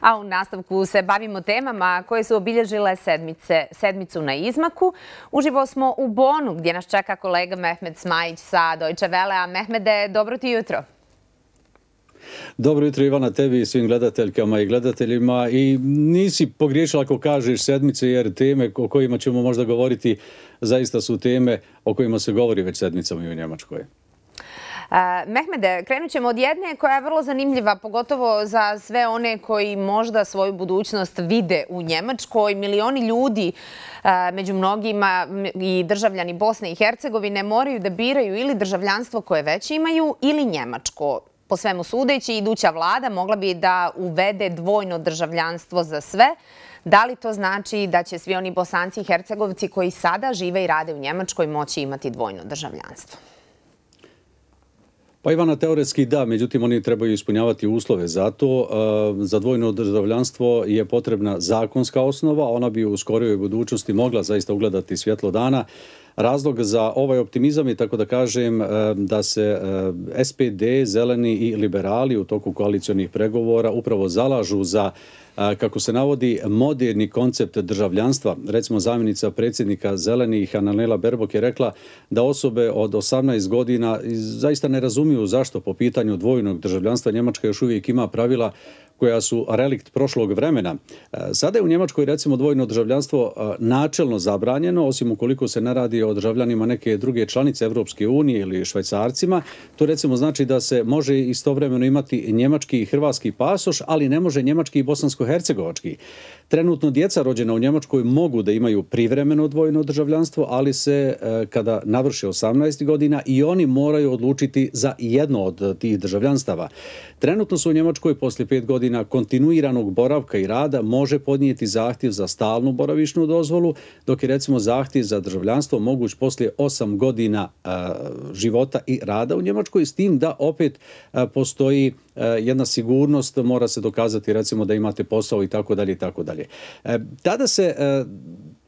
a u nastavku se bavimo temama koje su obilježile sedmicu na izmaku. Uživo smo u Bonu gdje nas čeka kolega Mehmed Smajić sa Deutsche Welle. Mehmede, dobro ti jutro. Dobro jutro Ivana, tebi i svim gledateljkama i gledateljima. I nisi pogriješila ako kažeš sedmice jer teme o kojima ćemo možda govoriti zaista su teme o kojima se govori već sedmicama i u Njemačkoj. Mehmede, krenut ćemo od jedne koja je vrlo zanimljiva, pogotovo za sve one koji možda svoju budućnost vide u Njemačkoj. Milioni ljudi, među mnogima i državljani Bosne i Hercegovine, moraju da biraju ili državljanstvo koje već imaju ili Njemačko. Po svemu sudeći, iduća vlada mogla bi da uvede dvojno državljanstvo za sve. Da li to znači da će svi oni bosanci i hercegovici koji sada žive i rade u Njemačkoj moći imati dvojno državljanstvo? Pa Ivana, teoretski da, međutim oni trebaju ispunjavati uslove za to. E, za dvojno državljanstvo je potrebna zakonska osnova, ona bi u skorijoj budućnosti mogla zaista ugledati svjetlo dana razlog za ovaj optimizam je tako da kažem eh, da se eh, SPD, zeleni i liberali u toku koalicijonih pregovora upravo zalažu za eh, kako se navodi, moderni koncept državljanstva. Recimo, zamjenica predsjednika Zelenih, Ananela Berbok, je rekla da osobe od 18 godina zaista ne razumiju zašto po pitanju dvojnog državljanstva Njemačka još uvijek ima pravila koja su relikt prošlog vremena. E, sada je u Njemačkoj recimo dvojno državljanstvo e, načelno zabranjeno, osim ukoliko se ne radi o državljanima neke druge članice Evropske unije ili Švajcarcima. To recimo znači da se može istovremeno imati njemački i hrvatski pasoš, ali ne može njemački i bosansko-hercegovački. Trenutno djeca rođena u Njemačkoj mogu da imaju privremeno dvojno državljanstvo, ali se e, kada navrše 18 godina i oni moraju odlučiti za jedno od tih državljanstava. Trenutno su u Njemačkoj posle 5 godina godina kontinuiranog boravka i rada može podnijeti zahtjev za stalnu boravišnu dozvolu, dok je recimo zahtjev za državljanstvo moguć poslije 8 godina e, života i rada u Njemačkoj, s tim da opet e, postoji e, jedna sigurnost, mora se dokazati recimo da imate posao i tako dalje i tako dalje. Tada se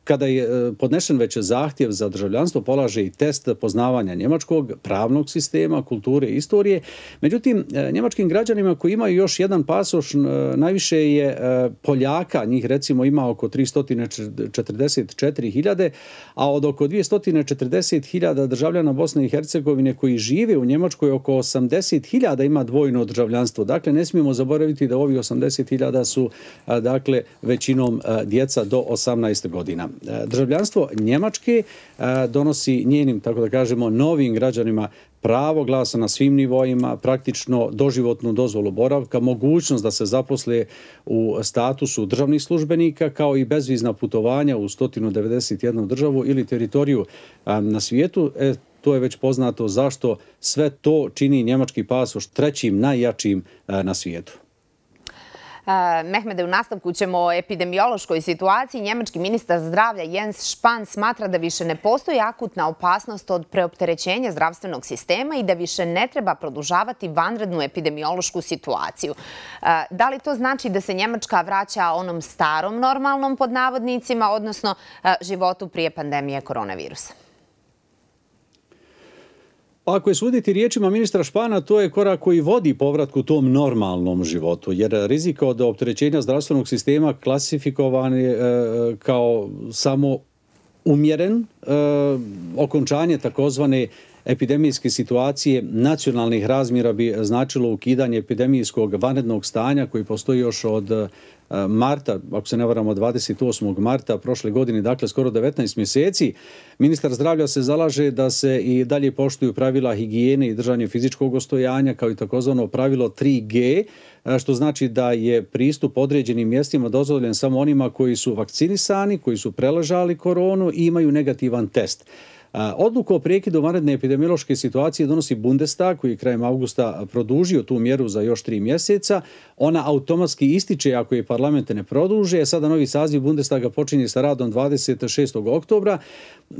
kada je e, podnešen već zahtjev za državljanstvo, polaže i test poznavanja njemačkog pravnog sistema, kulture i istorije. Međutim, e, njemačkim građanima koji imaju još jedan pasoš, e, najviše je Poljaka, njih recimo ima oko 344.000, a od oko 240.000 državljana Bosne i Hercegovine koji žive u Njemačkoj, oko 80.000 ima dvojno državljanstvo. Dakle, ne smijemo zaboraviti da ovi 80.000 su dakle većinom djeca do 18 godina. E, državljanstvo Njemačke e, donosi njenim, tako da kažemo, novim građanima pravo glasa na svim nivoima, praktično doživotnu dozvolu boravka, mogućnost da se zaposle u statusu državnih službenika, kao i bezvizna putovanja u 191. državu ili teritoriju e, na svijetu. E, to je već poznato zašto sve to čini njemački pasoš trećim najjačim na svijetu. Mehmede, u nastavku ćemo o epidemiološkoj situaciji. Njemački ministar zdravlja Jens Spahn smatra da više ne postoji akutna opasnost od preopterećenja zdravstvenog sistema i da više ne treba produžavati vanrednu epidemiološku situaciju. Da li to znači da se Njemačka vraća onom starom normalnom pod navodnicima, odnosno životu prije pandemije koronavirusa? Ako je suditi riječima ministra Špana, to je korak koji vodi povratku tom normalnom životu, jer rizik od opterećenja zdravstvenog sistema klasifikovan je kao samo umjeren e, okončanje takozvane epidemijske situacije nacionalnih razmjera bi značilo ukidanje epidemijskog vanrednog stanja koji postoji još od e, marta, ako se ne varamo, 28. marta prošle godine, dakle skoro 19 mjeseci. Ministar zdravlja se zalaže da se i dalje poštuju pravila higijene i držanje fizičkog ostojanja kao i takozvano pravilo 3G, e, što znači da je pristup određenim mjestima dozvoljen samo onima koji su vakcinisani, koji su preležali koronu i imaju negativan test. Odluku o prekidu vanredne epidemiološke situacije donosi Bundestag koji je krajem augusta produžio tu mjeru za još tri mjeseca. Ona automatski ističe ako je parlament ne produže. Sada novi saziv Bundestaga počinje sa radom 26. oktobra.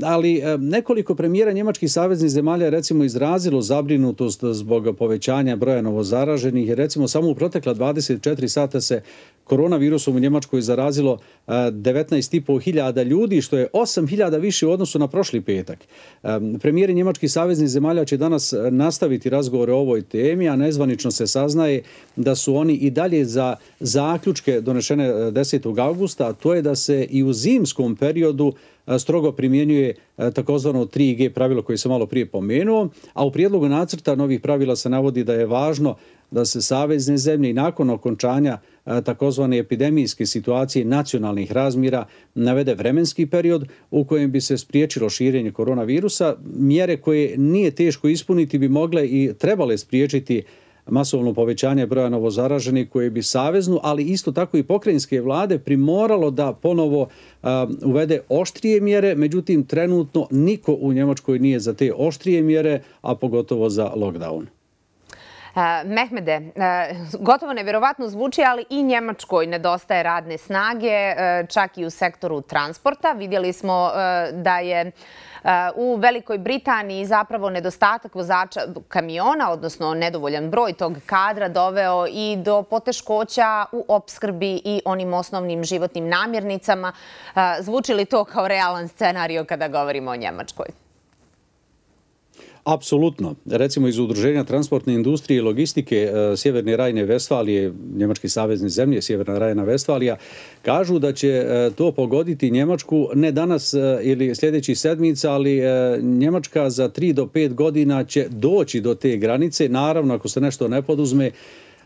Ali e, nekoliko premijera Njemačkih savjeznih zemalja recimo izrazilo zabrinutost zbog povećanja broja novozaraženih. Recimo samo u protekla 24 sata se koronavirusom u Njemačkoj zarazilo 19.500 e, ljudi, što je 8.000 više u odnosu na prošli petak raditi. Premijer Njemački savezni zemalja će danas eh, nastaviti razgovore o ovoj temi, a nezvanično se saznaje da su oni i dalje za zaključke donešene 10. Eh, augusta, to je da se i u zimskom periodu eh, strogo primjenjuje takozvano 3G pravilo koje se malo prije pomenuo, a u prijedlogu nacrta novih pravila se navodi da je važno da se savezne zemlje i nakon okončanja takozvane epidemijske situacije nacionalnih razmira navede vremenski period u kojem bi se spriječilo širenje koronavirusa, mjere koje nije teško ispuniti bi mogle i trebale spriječiti masovno povećanje broja novozaraženih koje bi saveznu, ali isto tako i pokrajinske vlade primoralo da ponovo uvede oštrije mjere, međutim trenutno niko u Njemačkoj nije za te oštrije mjere, a pogotovo za lockdown. Mehmede, gotovo nevjerovatno zvuči, ali i Njemačkoj nedostaje radne snage, e, čak i u sektoru transporta. Vidjeli smo e, da je e, u Velikoj Britaniji zapravo nedostatak vozača kamiona, odnosno nedovoljan broj tog kadra, doveo i do poteškoća u opskrbi i onim osnovnim životnim namjernicama. Zvuči li to kao realan scenario kada govorimo o Njemačkoj? Njemačkoj. Apsolutno. Recimo iz Udruženja transportne industrije i logistike e, Sjeverne Rajne Vestfalije, Njemački savezni zemlje Sjeverna Rajna Vestfalija, kažu da će e, to pogoditi Njemačku ne danas e, ili sljedeći sedmica, ali Njemačka za 3 do 5 godina će doći do te granice. Naravno, ako se nešto ne poduzme,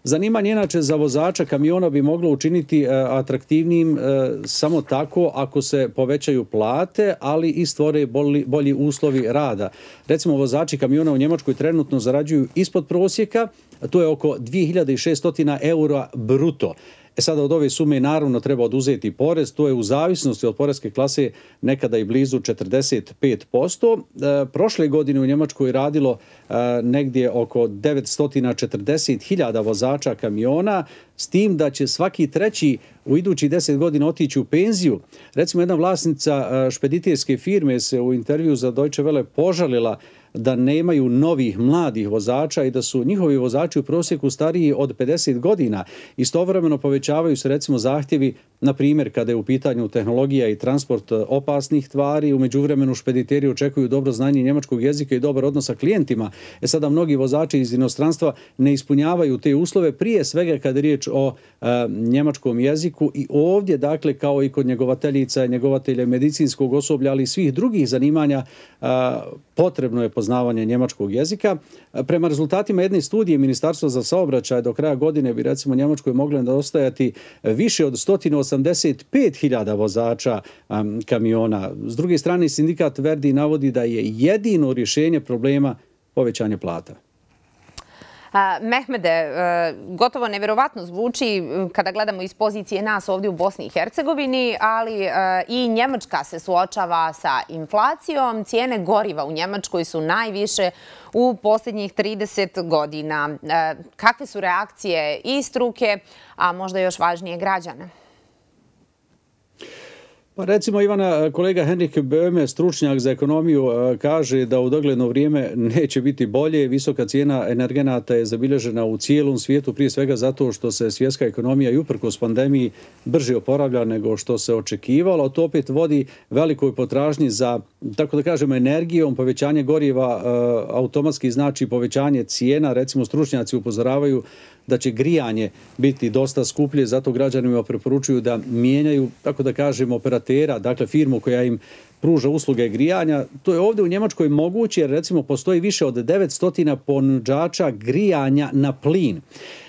Zanimanje inače za vozača kamiona bi moglo učiniti e, atraktivnim e, samo tako ako se povećaju plate, ali i stvore bolji, bolji uslovi rada. Recimo, vozači kamiona u Njemačkoj trenutno zarađuju ispod prosjeka, to je oko 2600 eura bruto. E sada od ove sume naravno treba oduzeti porez, to je u zavisnosti od porezke klase nekada i blizu 45%. E, prošle godine u Njemačkoj radilo e, negdje oko 940.000 vozača kamiona, s tim da će svaki treći u idući 10 godina otići u penziju. Recimo jedna vlasnica e, špediterske firme se u intervju za Deutsche Welle požalila da nemaju novih mladih vozača i da su njihovi vozači u prosjeku stariji od 50 godina. Istovremeno povećavaju se recimo zahtjevi, na primjer kada je u pitanju tehnologija i transport e, opasnih tvari, u međuvremenu špediteri očekuju dobro znanje njemačkog jezika i dobar odnos sa klijentima. E sada mnogi vozači iz inostranstva ne ispunjavaju te uslove, prije svega kada je riječ o e, njemačkom jeziku i ovdje, dakle, kao i kod njegovateljica, njegovatelja medicinskog osoblja, ali i svih drugih zanimanja, e, potrebno je poznanje poznavanje njemačkog jezika. Prema rezultatima jedne studije Ministarstva za saobraćaj do kraja godine bi recimo Njemačkoj mogli da ostajati više od 185.000 vozača kamiona. S druge strane, sindikat Verdi navodi da je jedino rješenje problema povećanje plata. Mehmede, e, gotovo neverovatno zvuči e, kada gledamo iz pozicije nas ovdje u Bosni i Hercegovini, ali e, i Njemačka se suočava sa inflacijom. Cijene goriva u Njemačkoj su najviše u posljednjih 30 godina. Kakve su reakcije i struke, a možda još važnije građana? Pa recimo, Ivana, kolega Henrik Böme, stručnjak za ekonomiju, kaže da u dogledno vrijeme neće biti bolje. Visoka cijena energenata je zabilježena u cijelom svijetu, prije svega zato što se svjetska ekonomija i uprkos pandemiji brže oporavlja nego što se očekivalo. To opet vodi velikoj potražnji za, tako da kažemo, energijom. Povećanje goriva automatski znači povećanje cijena. Recimo, stručnjaci upozoravaju da će grijanje biti dosta skuplje, zato građanima preporučuju da mijenjaju, tako da kažem, operatera, dakle firmu koja im pruža usluge grijanja. To je ovdje u Njemačkoj moguće jer recimo postoji više od 900 ponuđača grijanja na plin.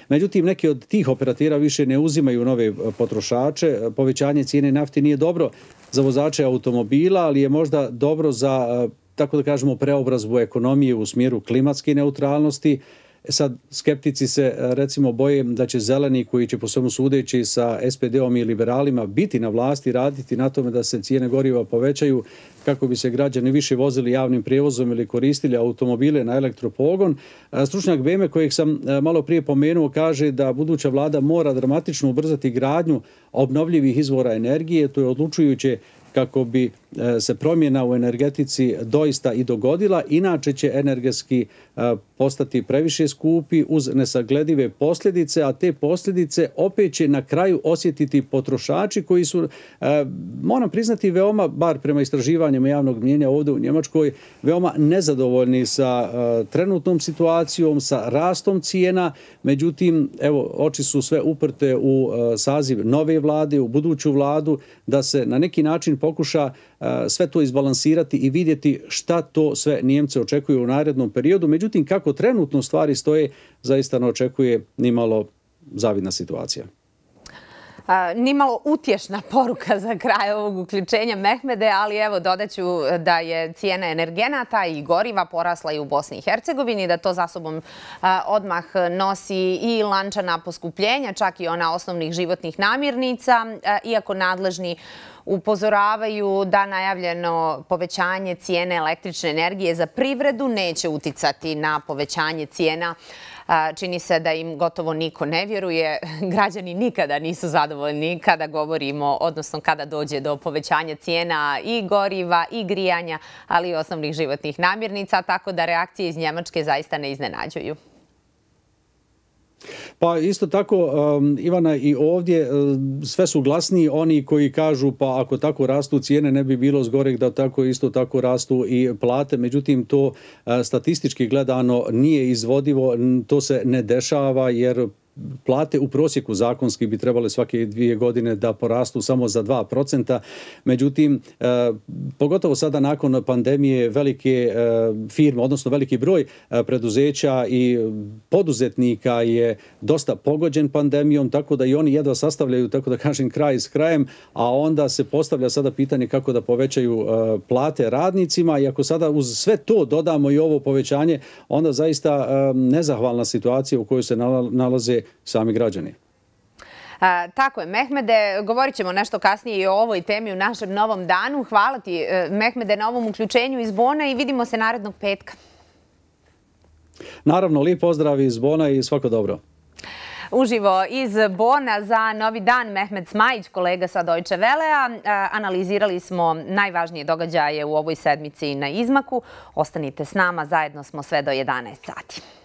Međutim, neki od tih operatera više ne uzimaju nove potrošače. Povećanje cijene nafti nije dobro za vozače automobila, ali je možda dobro za, eh, tako da kažemo, preobrazbu ekonomije u smjeru klimatske neutralnosti. E sad, skeptici se e, recimo boje da će zeleni koji će po svemu sudeći sa SPD-om i liberalima biti na vlasti, raditi na tome da se cijene goriva povećaju kako bi se građani više vozili javnim prijevozom ili koristili automobile na elektropogon. E, stručnjak Beme, kojeg sam malo prije pomenuo, kaže da buduća vlada mora dramatično ubrzati gradnju obnovljivih izvora energije. To je odlučujuće kako bi E, se promjena u energetici doista i dogodila. Inače će energetski e, postati previše skupi uz nesagledive posljedice, a te posljedice opet će na kraju osjetiti potrošači koji su, e, moram priznati, veoma, bar prema istraživanjama javnog mnjenja ovdje u Njemačkoj, veoma nezadovoljni sa trenutnom situacijom, sa rastom cijena. Međutim, evo, oči su sve uprte u saziv nove vlade, u buduću vladu, da se na neki način pokuša sve to izbalansirati i vidjeti šta to sve Njemce očekuju u narednom periodu. Međutim, kako trenutno stvari stoje, zaista ne očekuje nimalo zavidna situacija nimalo utješna poruka za kraj ovog uključenja Mehmede, ali evo dodaću da je cijena energenata i goriva porasla i u Bosni i Hercegovini, da to za sobom odmah nosi i lančana poskupljenja, čak i ona osnovnih životnih namirnica, iako nadležni upozoravaju da najavljeno povećanje cijene električne energije za privredu neće uticati na povećanje cijena energije Čini se da im gotovo niko ne vjeruje. Građani nikada nisu zadovoljni kada govorimo, odnosno kada dođe do povećanja cijena i goriva i grijanja, ali i osnovnih životnih namirnica, tako da reakcije iz Njemačke zaista ne iznenađuju. Pa isto tako, um, Ivana, i ovdje um, sve su glasniji oni koji kažu pa ako tako rastu cijene ne bi bilo zgorek da tako isto tako rastu i plate. Međutim, to uh, statistički gledano nije izvodivo, to se ne dešava jer plate u prosjeku zakonski bi trebale svake dvije godine da porastu samo za 2 Međutim, e, pogotovo sada nakon pandemije velike e, firme, odnosno veliki broj e, preduzeća i poduzetnika je dosta pogođen pandemijom, tako da i oni jedva sastavljaju, tako da kažem, kraj s krajem, a onda se postavlja sada pitanje kako da povećaju e, plate radnicima i ako sada uz sve to dodamo i ovo povećanje, onda zaista e, nezahvalna situacija u kojoj se nalaze sami građani. Tako je, Mehmede, govorit ćemo nešto kasnije i o ovoj temi u našem novom danu. Hvala ti, e, Mehmede, na ovom uključenju iz Bona i vidimo se narednog petka. Naravno, lijep pozdrav iz Bona i svako dobro. Uživo iz Bona za novi dan, Mehmed Smajić, kolega sa Deutsche Welle-a. Analizirali smo najvažnije događaje u ovoj sedmici na izmaku. Ostanite s nama, zajedno smo sve do 11 sati.